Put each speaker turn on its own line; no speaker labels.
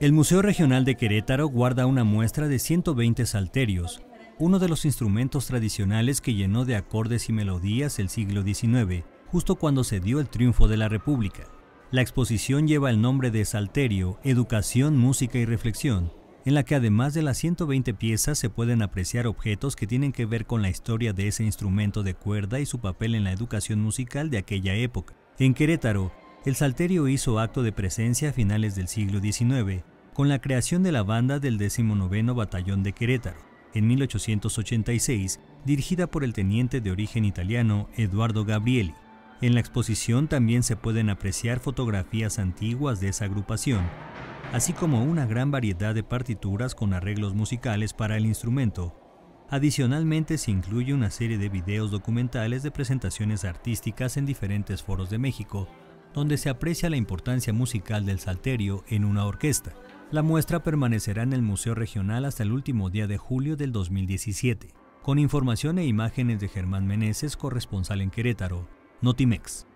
El Museo Regional de Querétaro guarda una muestra de 120 salterios, uno de los instrumentos tradicionales que llenó de acordes y melodías el siglo XIX, justo cuando se dio el triunfo de la República. La exposición lleva el nombre de Salterio, Educación, Música y Reflexión, en la que además de las 120 piezas se pueden apreciar objetos que tienen que ver con la historia de ese instrumento de cuerda y su papel en la educación musical de aquella época. En Querétaro, el salterio hizo acto de presencia a finales del siglo XIX, con la creación de la banda del XIX Batallón de Querétaro, en 1886, dirigida por el teniente de origen italiano Eduardo Gabrielli. En la exposición también se pueden apreciar fotografías antiguas de esa agrupación, así como una gran variedad de partituras con arreglos musicales para el instrumento. Adicionalmente se incluye una serie de videos documentales de presentaciones artísticas en diferentes foros de México, donde se aprecia la importancia musical del salterio en una orquesta. La muestra permanecerá en el Museo Regional hasta el último día de julio del 2017, con información e imágenes de Germán Meneses, corresponsal en Querétaro, Notimex.